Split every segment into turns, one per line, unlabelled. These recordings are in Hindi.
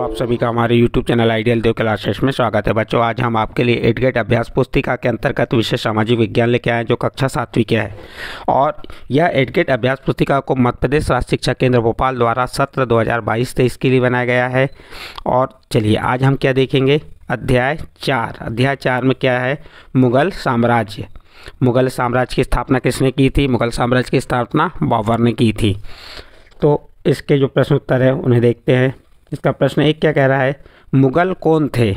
आप सभी का हमारे YouTube channel ideal Dev classes में स्वागत है बच्चों आज हम आपके लिए एट गेट अभ्यास पुस्तिका के अंतर्गत विषय सामाजिक विज्ञान लेके आए जो कक्षा सातवीं के है और यह एट गेट अभ्यास पुस्तिका को मध्य प्रदेश राष्ट्र शिक्षा केंद्र भोपाल द्वारा सत्र 2022-23 के लिए बनाया गया है और चलिए आज हम क्या देखेंगे अध्याय चार अध्याय चार में क्या है मुगल साम्राज्य मुग़ल साम्राज्य की स्थापना किसने की थी मुग़ल साम्राज्य की स्थापना बाबर ने की थी तो इसके जो प्रश्न उत्तर है उन्हें देखते हैं इसका प्रश्न एक क्या कह रहा है मुग़ल कौन थे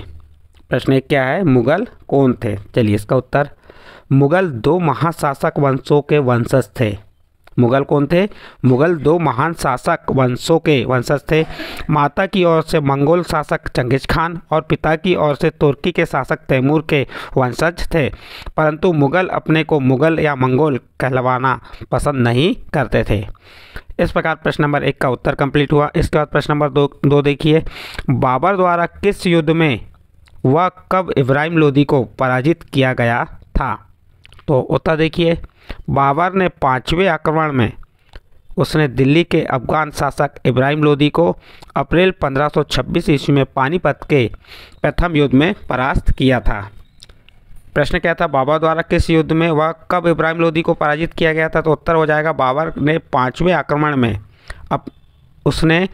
प्रश्न एक क्या है मुग़ल कौन थे चलिए इसका उत्तर मुग़ल दो महाशासक वंशों के वंशज थे मुगल कौन थे मुगल दो महान शासक वंशों के वंशज थे माता की ओर से मंगोल शासक चंगेज खान और पिता की ओर से तुर्की के शासक तैमूर के वंशज थे परंतु मुगल अपने को मुगल या मंगोल कहलवाना पसंद नहीं करते थे इस प्रकार प्रश्न नंबर एक का उत्तर कंप्लीट हुआ इसके बाद प्रश्न नंबर दो दो देखिए बाबर द्वारा किस युद्ध में वह कब इब्राहिम लोदी को पराजित किया गया था तो होता देखिए बाबर ने पाँचवें आक्रमण में उसने दिल्ली के अफगान शासक इब्राहिम लोदी को अप्रैल 1526 ईस्वी में पानीपत के प्रथम युद्ध में परास्त किया था प्रश्न क्या था बाबर द्वारा किस युद्ध में वह कब इब्राहिम लोदी को पराजित किया गया था तो उत्तर हो जाएगा बाबर ने पाँचवें आक्रमण में अब उसने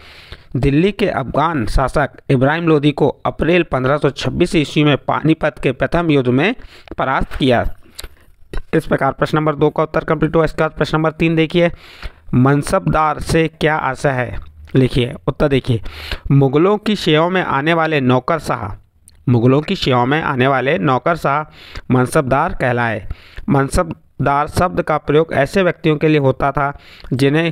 दिल्ली के अफगान शासक इब्राहिम लोदी को अप्रैल 1526 ईस्वी में पानीपत के प्रथम युद्ध में परास्त किया इस प्रकार प्रश्न नंबर दो का उत्तर कंप्लीट हुआ इसके बाद प्रश्न नंबर तीन देखिए मनसबदार से क्या आशा है लिखिए उत्तर देखिए मुगलों की सेवाओं में आने वाले नौकर शाह मुगलों की सेवाओं में आने वाले नौकर शाह मनसबदार कहलाए मनसबदार शब्द का प्रयोग ऐसे व्यक्तियों के लिए होता था जिन्हें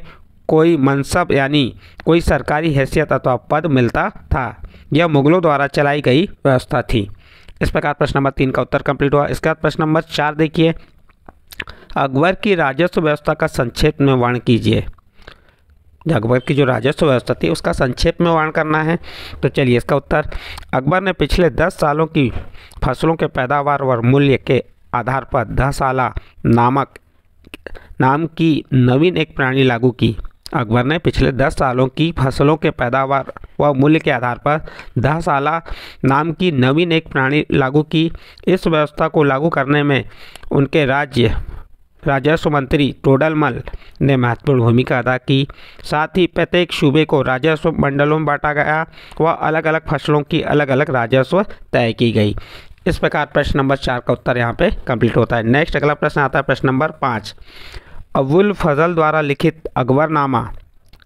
कोई मनसब यानी कोई सरकारी हैसियत अथवा पद मिलता था यह मुगलों द्वारा चलाई गई व्यवस्था थी इस प्रकार प्रश्न नंबर तीन का उत्तर कंप्लीट हुआ इसके बाद प्रश्न नंबर चार देखिए अकबर की राजस्व व्यवस्था का संक्षेप में वर्ण कीजिए अकबर की जो राजस्व व्यवस्था थी उसका संक्षेप में वर्ण करना है तो चलिए इसका उत्तर अकबर ने पिछले दस सालों की फसलों के पैदावार और मूल्य के आधार पर आला नामक नाम की नवीन एक प्रणाली लागू की अकबर ने पिछले दस सालों की फसलों के पैदावार व मूल्य के आधार पर दहशाला नाम की नवीन एक प्रणाली लागू की इस व्यवस्था को लागू करने में उनके राज्य राजस्व मंत्री टोडलमल ने महत्वपूर्ण भूमिका अदा की साथ ही प्रत्येक सूबे को राजस्व मंडलों में बांटा गया व अलग अलग फसलों की अलग अलग राजस्व तय की गई इस प्रकार प्रश्न नंबर चार का उत्तर यहाँ पे कंप्लीट होता है नेक्स्ट अगला प्रश्न आता है प्रश्न नंबर पाँच अबुल फजल द्वारा लिखित अकबरनामा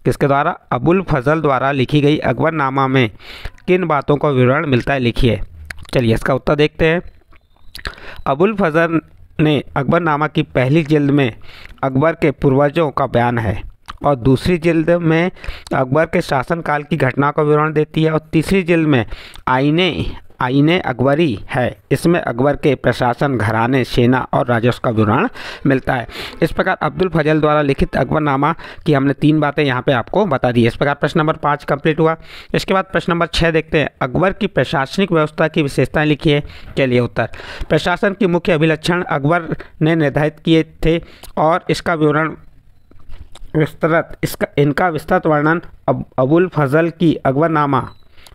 किसके द्वारा अबुल फजल द्वारा लिखी गई अकबरनामा में किन बातों का विवरण मिलता है लिखिए चलिए इसका उत्तर देखते हैं अबुल फजल ने अकबरनामा की पहली जिल्द में अकबर के पूर्वजों का बयान है और दूसरी जिल्द में अकबर के शासनकाल की घटना का विवरण देती है और तीसरी जिल्द में आईने आईने अकबरी है इसमें अकबर के प्रशासन घराने सेना और राजस्व का विवरण मिलता है इस प्रकार अब्दुल फजल द्वारा लिखित अकबरनामा की हमने तीन बातें यहाँ पे आपको बता दी इस प्रकार प्रश्न नंबर पाँच कंप्लीट हुआ इसके बाद प्रश्न नंबर छः देखते हैं अकबर की प्रशासनिक व्यवस्था की विशेषताएँ लिखिए के लिए उत्तर प्रशासन की मुख्य अभिलक्षण अकबर ने निर्धारित किए थे और इसका विवरण विस्तृत इसका इनका विस्तृत वर्णन अब अबुल फजल की अकबरनामा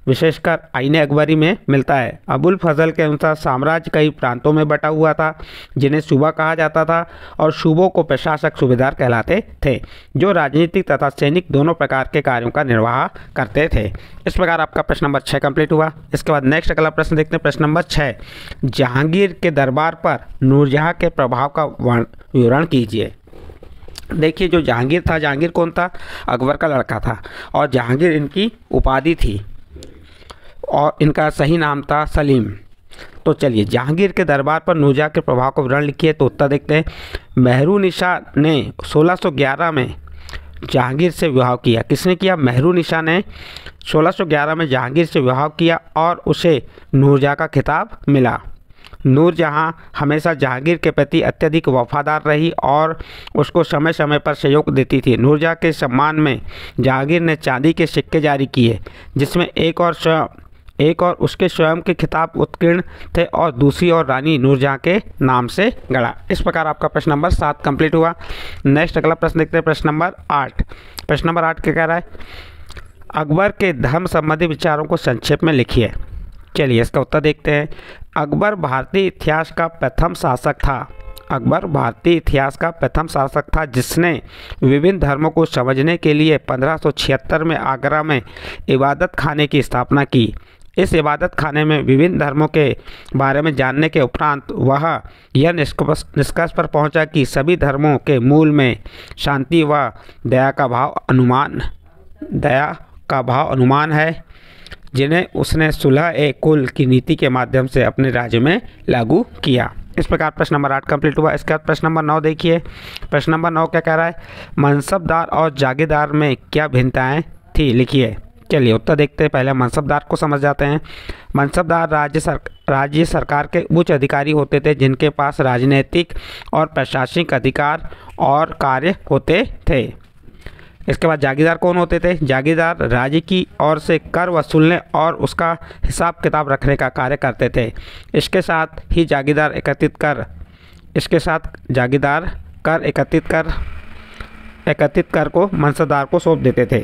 विशेषकर आईने अकबरी में मिलता है अबुल फजल के अनुसार साम्राज्य कई प्रांतों में बटा हुआ था जिन्हें सूबा कहा जाता था और सूबों को प्रशासक सूबेदार कहलाते थे जो राजनीतिक तथा सैनिक दोनों प्रकार के कार्यों का निर्वाह करते थे इस प्रकार आपका प्रश्न नंबर छः कंप्लीट हुआ इसके बाद नेक्स्ट अगला प्रश्न देखते हैं प्रश्न नंबर छः जहांगीर के दरबार पर नूरजहाँ के प्रभाव का विवरण कीजिए देखिए जो जहांगीर था जहांगीर कौन था अकबर का लड़का था और जहांगीर इनकी उपाधि थी और इनका सही नाम था सलीम तो चलिए जहांगीर के दरबार पर नूजा के प्रभाव को वर्ण लिखिए तो उत्तर देखते हैं मेहरू निशा ने 1611 में जहांगीर से विवाह किया किसने किया मेहरू निशा ने 1611 में जहांगीर से विवाह किया और उसे नूरजा का खिताब मिला नूरजहाँ हमेशा जहांगीर के प्रति अत्यधिक वफादार रही और उसको समय समय पर सहयोग देती थी नूरजहाँ के सम्मान में जहांगीर ने चांदी के सिक्के जारी किए जिसमें एक और एक और उसके स्वयं के खिताब उत्कीर्ण थे और दूसरी और रानी नूरजहाँ के नाम से गढ़ा इस प्रकार आपका प्रश्न नंबर सात कंप्लीट हुआ नेक्स्ट अगला प्रश्न देखते हैं प्रश्न नंबर आठ प्रश्न नंबर आठ क्या कह रहा है अकबर के धर्म संबंधी विचारों को संक्षेप में लिखिए चलिए इसका उत्तर देखते हैं अकबर भारतीय इतिहास का प्रथम शासक था अकबर भारतीय इतिहास का प्रथम शासक था जिसने विभिन्न धर्मों को समझने के लिए 1576 में आगरा में इबादत खाने की स्थापना की इस इबादत खाने में विभिन्न धर्मों के बारे में जानने के उपरांत वह यह निष्कर्ष पर पहुंचा कि सभी धर्मों के मूल में शांति व दया का भाव अनुमान दया का भाव अनुमान है जिन्हें उसने सुलह ए कुल की नीति के माध्यम से अपने राज्य में लागू किया इस प्रकार प्रश्न नंबर आठ कंप्लीट हुआ इसके बाद प्रश्न नंबर नौ देखिए प्रश्न नंबर नौ क्या कह रहा है मनसबदार और जागीरदार में क्या भिन्नताएं थी लिखिए चलिए उत्तर देखते हैं पहले मनसबदार को समझ जाते हैं मनसबदार राज्य सर राज्य सरकार के उच्च अधिकारी होते थे जिनके पास राजनीतिक और प्रशासनिक अधिकार और कार्य होते थे इसके बाद जागीरदार कौन होते थे जागीरदार राज्य की ओर से कर वसूलने और उसका हिसाब किताब रखने का कार्य करते थे इसके साथ ही जागीरदार एकत्रित कर इसके साथ जागीरदार कर एकत्रित कर एकत्रित कर को मनसदार को सौंप देते थे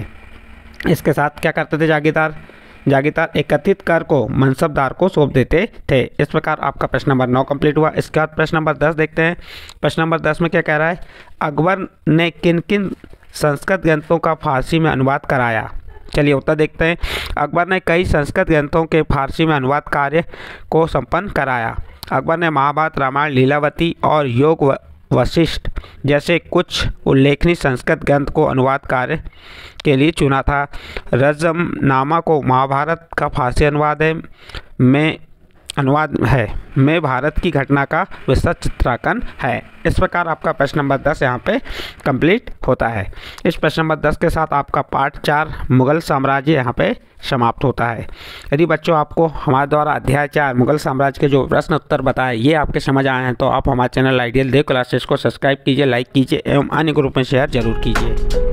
इसके साथ क्या करते थे जागीरदार जागीरदार एकत्रित कर को मनसबदार को सौंप देते थे इस प्रकार आपका प्रश्न नंबर नौ कंप्लीट हुआ इसके बाद प्रश्न नंबर दस देखते हैं प्रश्न नंबर दस में क्या कह रहा है अकबर ने किन किन संस्कृत ग्रंथों का फारसी में अनुवाद कराया चलिए उत्तर देखते हैं अकबर ने कई संस्कृत ग्रंथों के फारसी में अनुवाद कार्य को संपन्न कराया अकबर ने महाभारत रामायण लीलावती और योग वशिष्ठ जैसे कुछ उल्लेखनीय संस्कृत ग्रंथ को अनुवाद कार्य के लिए चुना था रजम नामा को महाभारत का फारसी अनुवाद है में अनुवाद है में भारत की घटना का विस्तृत चित्रांकन है इस प्रकार आपका प्रश्न नंबर दस यहाँ पे कंप्लीट होता है इस प्रश्न नंबर दस के साथ आपका पार्ट चार मुगल साम्राज्य यहाँ पे समाप्त होता है यदि बच्चों आपको हमारे द्वारा अध्याय चार मुगल साम्राज्य के जो प्रश्न उत्तर बताए ये आपके समझ आए हैं तो आप हमारे चैनल आइडियल देव क्लासेस को सब्सक्राइब कीजिए लाइक कीजिए एवं अन्य ग्रुप में शेयर जरूर कीजिए